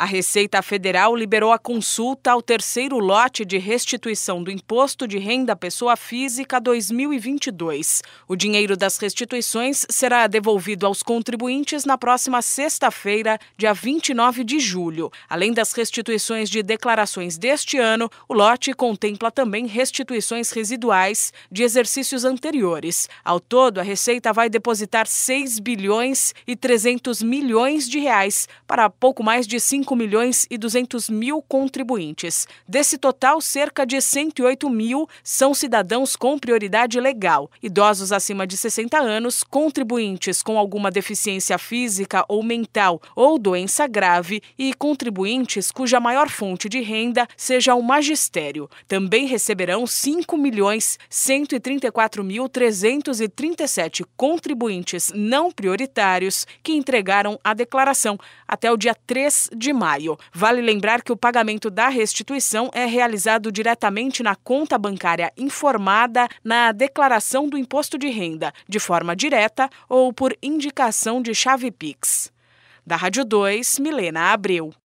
A Receita Federal liberou a consulta ao terceiro lote de restituição do Imposto de Renda Pessoa Física 2022. O dinheiro das restituições será devolvido aos contribuintes na próxima sexta-feira, dia 29 de julho. Além das restituições de declarações deste ano, o lote contempla também restituições residuais de exercícios anteriores. Ao todo, a Receita vai depositar 6 bilhões e 300 milhões de reais para pouco mais de 5 5 milhões e 200 mil contribuintes. Desse total, cerca de 108 mil são cidadãos com prioridade legal, idosos acima de 60 anos, contribuintes com alguma deficiência física ou mental ou doença grave e contribuintes cuja maior fonte de renda seja o magistério. Também receberão 5 milhões 134 mil 337 contribuintes não prioritários que entregaram a declaração até o dia 3 de maio. Vale lembrar que o pagamento da restituição é realizado diretamente na conta bancária informada na declaração do imposto de renda, de forma direta ou por indicação de chave Pix. Da Rádio 2, Milena Abreu.